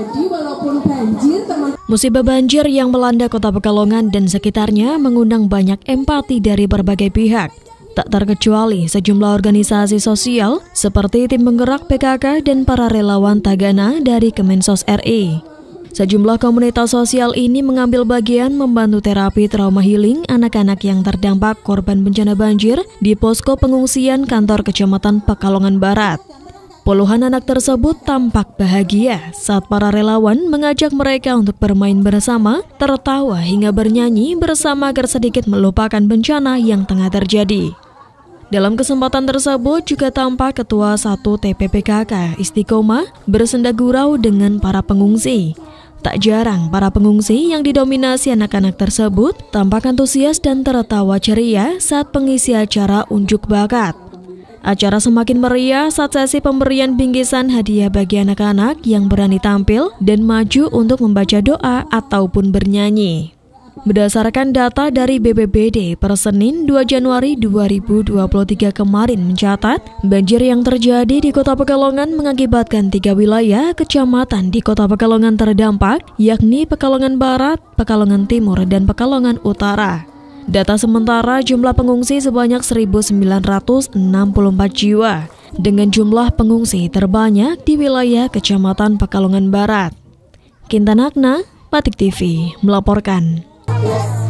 terjadi walaupun banjir teman Musibah banjir yang melanda kota Pekalongan dan sekitarnya mengundang banyak empati dari berbagai pihak. Tak terkecuali sejumlah organisasi sosial seperti tim penggerak PKK dan para relawan Tagana dari Kemensos RI. Sejumlah komunitas sosial ini mengambil bagian membantu terapi trauma healing anak-anak yang terdampak korban bencana banjir di posko pengungsian kantor Kecamatan Pekalongan Barat. Puluhan anak tersebut tampak bahagia saat para relawan mengajak mereka untuk bermain bersama, tertawa hingga bernyanyi bersama agar sedikit melupakan bencana yang tengah terjadi. Dalam kesempatan tersebut juga tampak Ketua 1 TPPKK Istiqomah bersenda gurau dengan para pengungsi. Tak jarang para pengungsi yang didominasi anak-anak tersebut tampak antusias dan tertawa ceria saat pengisi acara unjuk bakat. Acara semakin meriah saat sesi pemberian bingkisan hadiah bagi anak-anak yang berani tampil dan maju untuk membaca doa ataupun bernyanyi. Berdasarkan data dari BPBD per Senin 2 Januari 2023 kemarin mencatat, banjir yang terjadi di Kota Pekalongan mengakibatkan tiga wilayah kecamatan di Kota Pekalongan terdampak, yakni Pekalongan Barat, Pekalongan Timur, dan Pekalongan Utara. Data sementara jumlah pengungsi sebanyak 1.964 jiwa dengan jumlah pengungsi terbanyak di wilayah Kecamatan Pekalongan Barat. Kintanakna, Patik TV melaporkan.